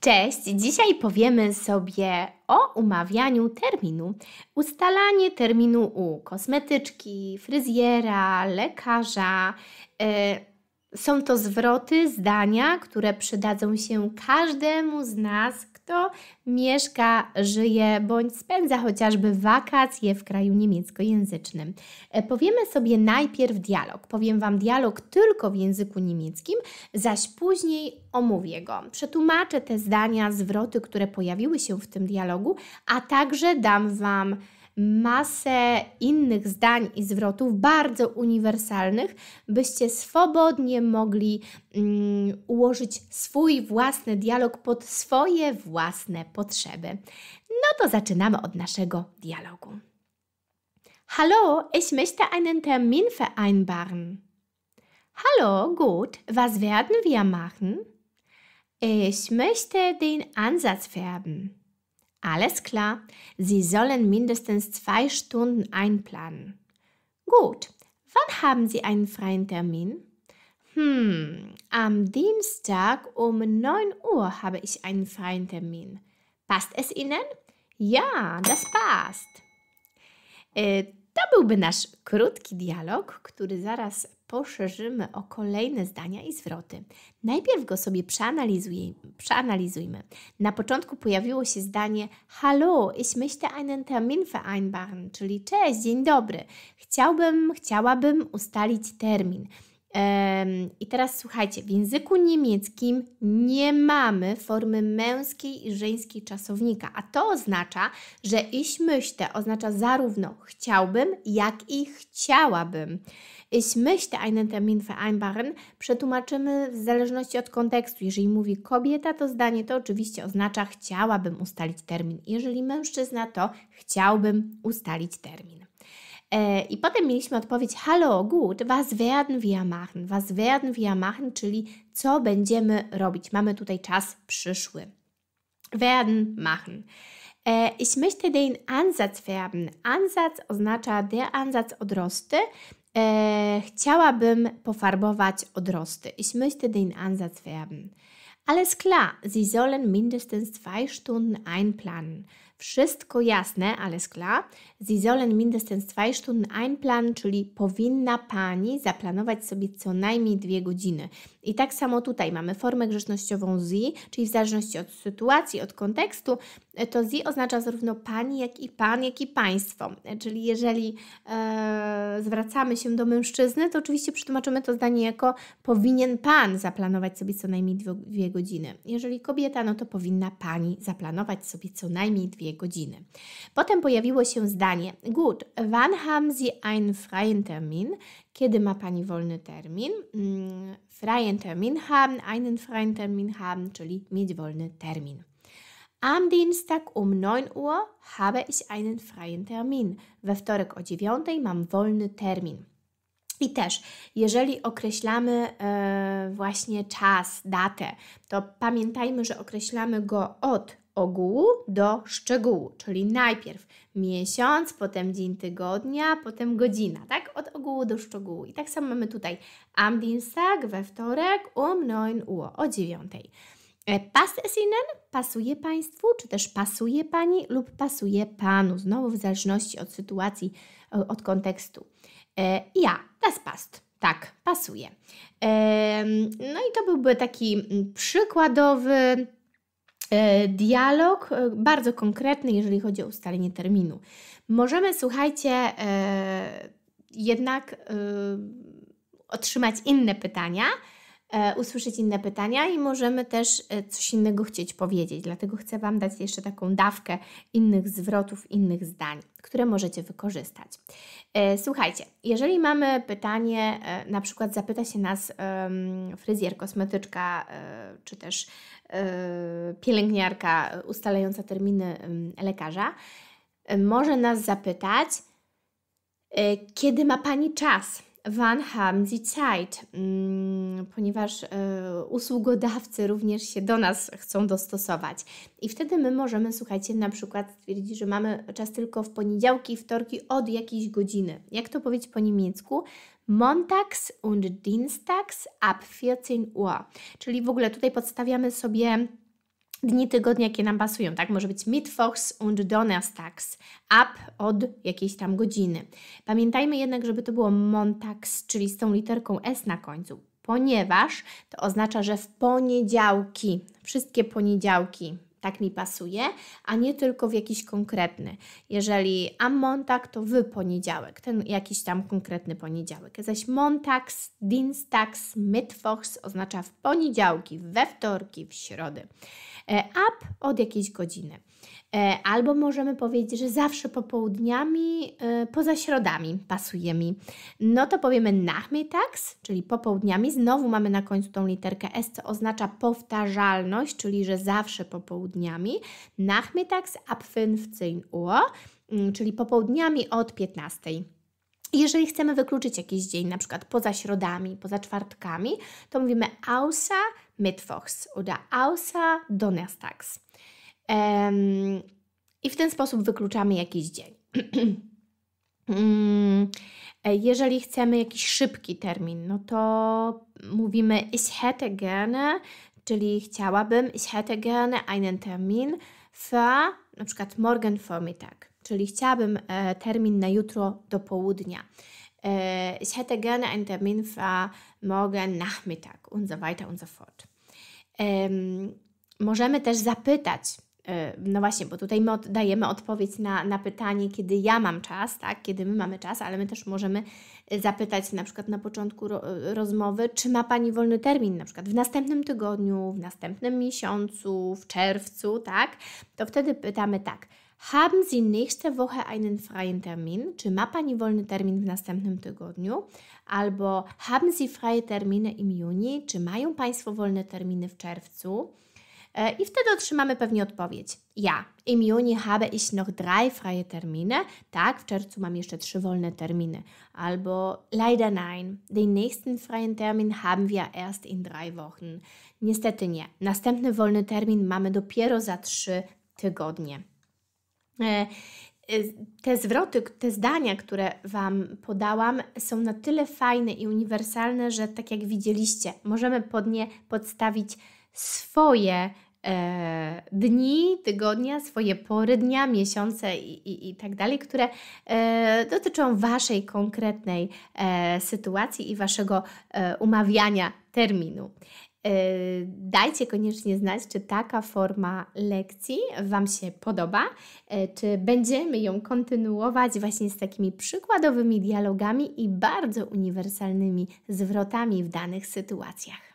Cześć! Dzisiaj powiemy sobie o umawianiu terminu. Ustalanie terminu u kosmetyczki, fryzjera, lekarza, y, są to zwroty, zdania, które przydadzą się każdemu z nas, kto mieszka, żyje bądź spędza chociażby wakacje w kraju niemieckojęzycznym. E, powiemy sobie najpierw dialog. Powiem Wam dialog tylko w języku niemieckim, zaś później omówię go. Przetłumaczę te zdania, zwroty, które pojawiły się w tym dialogu, a także dam Wam masę innych zdań i zwrotów bardzo uniwersalnych, byście swobodnie mogli mm, ułożyć swój własny dialog pod swoje własne potrzeby. No to zaczynamy od naszego dialogu. Hallo, ich möchte einen Termin vereinbaren. Hallo, gut, was werden wir machen? Ich möchte den Ansatz färben. Alles klar, Sie sollen mindestens zwei Stunden einplanen. Gut, wann haben Sie einen freien Termin? Hm, am Dienstag um 9 Uhr habe ich einen freien Termin. Passt es Ihnen? Ja, das passt. Äh, To byłby nasz krótki dialog, który zaraz poszerzymy o kolejne zdania i zwroty. Najpierw go sobie przeanalizujmy. Na początku pojawiło się zdanie Hallo, ich möchte einen Termin vereinbaren, czyli cześć, dzień dobry. Chciałbym, chciałabym ustalić termin. I teraz słuchajcie, w języku niemieckim nie mamy formy męskiej i żeńskiej czasownika, a to oznacza, że ich möchte oznacza zarówno chciałbym, jak i chciałabym. Ich möchte einen Termin vereinbaren przetłumaczymy w zależności od kontekstu. Jeżeli mówi kobieta, to zdanie to oczywiście oznacza chciałabym ustalić termin. Jeżeli mężczyzna, to chciałbym ustalić termin. E, I potem mieliśmy odpowiedź: Hallo, gut, was werden wir machen? Was werden wir machen, czyli co będziemy robić? Mamy tutaj czas przyszły. Werden machen. E, ich möchte den Ansatz färben. Ansatz oznacza der Ansatz odrosty. E, chciałabym pofarbować odrosty. Ich möchte den Ansatz färben. Alles klar, Sie sollen mindestens zwei Stunden einplanen. Wszystko jasne, alles klar. Sie sollen mindestens zwei Stunden einplanen, czyli powinna Pani zaplanować sobie co najmniej dwie godziny. I tak samo tutaj mamy formę grzecznościową sie, czyli w zależności od sytuacji, od kontekstu, to sie oznacza zarówno Pani, jak i Pan, jak i Państwo. Czyli jeżeli e, zwracamy się do mężczyzny, to oczywiście przetłumaczymy to zdanie jako powinien Pan zaplanować sobie co najmniej dwie, dwie godziny. Jeżeli kobieta, no to powinna Pani zaplanować sobie co najmniej dwie godziny. Potem pojawiło się zdanie: Gut, wann haben Sie einen freien Termin? Kiedy ma Pani wolny termin? Mm, freien Termin haben, einen freien Termin haben, czyli mieć wolny termin. Am Dienstag um 9 Uhr habe ich einen freien Termin. We wtorek o 9 mam wolny termin. I też, jeżeli określamy e, właśnie czas, datę, to pamiętajmy, że określamy go od ogółu do szczegółu, czyli najpierw miesiąc, potem dzień tygodnia, potem godzina, tak? Od ogółu do szczegółu. I tak samo mamy tutaj am Dienstag we wtorek um 9 Uhr, o 9. E, Past es Ihnen? Pasuje Państwu, czy też pasuje Pani lub pasuje Panu? Znowu w zależności od sytuacji, e, od kontekstu. E, ja, das passt. Tak, pasuje. No i to byłby taki mm, przykładowy E, dialog e, bardzo konkretny, jeżeli chodzi o ustalenie terminu. Możemy, słuchajcie, e, jednak otrzymać inne pytania, E, usłyszeć inne pytania i możemy też e, coś innego chcieć powiedzieć. Dlatego chcę Wam dać jeszcze taką dawkę innych zwrotów, innych zdań, które możecie wykorzystać. E, słuchajcie, jeżeli mamy pytanie, na przykład zapyta się nas fryzjer, kosmetyczka czy też pielęgniarka ustalająca terminy lekarza, może nas zapytać, kiedy ma Pani czas? Wann haben Sie Zeit? Mm, ponieważ e, usługodawcy również się do nas chcą dostosować. I wtedy my możemy, słuchajcie, na przykład stwierdzić, że mamy czas tylko w poniedziałki i wtorki od jakiejś godziny. Jak to powiedzieć po niemiecku? Montags und Dienstags ab 14 Uhr. Czyli w ogóle tutaj podstawiamy sobie dni tygodnia, jakie nam pasują, tak? Może być Mittwochs und Donnerstags, up od jakiejś tam godziny. Pamiętajmy jednak, żeby to było Montax, czyli z tą literką S na końcu, ponieważ to oznacza, że w poniedziałki, wszystkie poniedziałki tak mi pasuje, a nie tylko w jakiś konkretny. Jeżeli am Montag, to w poniedziałek, ten jakiś tam konkretny poniedziałek. Zaś Montags, Dienstags, Mittwochs oznacza w poniedziałki, we wtorki, w środy. Up e, od jakiejś godziny. E, albo możemy powiedzieć, że zawsze popołudniami, e, poza środami pasuje mi. No to powiemy nachmittags, czyli popołudniami. Znowu mamy na końcu tą literkę S, co oznacza powtarzalność, czyli że zawsze popołudniami popołudniami. Nachmittags ab 15 Uhr, mm, czyli popołudniami od 15. Jeżeli chcemy wykluczyć jakiś dzień, na przykład poza środami, poza czwartkami, to mówimy ausa Mittwochs oder Ausa Donnerstags. Um, I w ten sposób wykluczamy jakiś dzień. Mm, jeżeli chcemy jakiś szybki termin, no to mówimy ich hätte gerne czyli chciałabym, ich hätte gerne einen Termin für na przykład morgen Vormittag, czyli chciałabym e, termin na jutro do południa. E, ich hätte gerne einen Termin für morgen Nachmittag und so weiter und so fort. E, możemy też zapytać, no właśnie, bo tutaj my dajemy odpowiedź na, na pytanie, kiedy ja mam czas, tak? kiedy my mamy czas, ale my też możemy y, zapytać na przykład na początku ro y, rozmowy, czy ma Pani wolny termin, na przykład w następnym tygodniu, w następnym miesiącu, w czerwcu, tak? To wtedy pytamy tak. Haben Sie nächste Woche einen freien Termin? Czy ma Pani wolny termin w następnym tygodniu? Albo haben Sie freie Termine im Juni? Czy mają Państwo wolne terminy w czerwcu? E, I wtedy otrzymamy pewnie odpowiedź. Ja, im Juni habe ich noch drei freie Termine. Tak, w czerwcu mam jeszcze trzy wolne terminy. Albo leider nein, den nächsten freien Termin haben wir erst in drei Wochen. Niestety nie. Następny wolny termin mamy dopiero za trzy tygodnie. E, e, te zwroty, te zdania, które Wam podałam, są na tyle fajne i uniwersalne, że tak jak widzieliście, możemy pod nie podstawić swoje e, dni, tygodnia, swoje pory dnia, miesiące i, i, i tak dalej, które e, dotyczą Waszej konkretnej e, sytuacji i Waszego e, umawiania terminu. E, dajcie koniecznie znać, czy taka forma lekcji Wam się podoba, e, czy będziemy ją kontynuować właśnie z takimi przykładowymi dialogami i bardzo uniwersalnymi zwrotami w danych sytuacjach.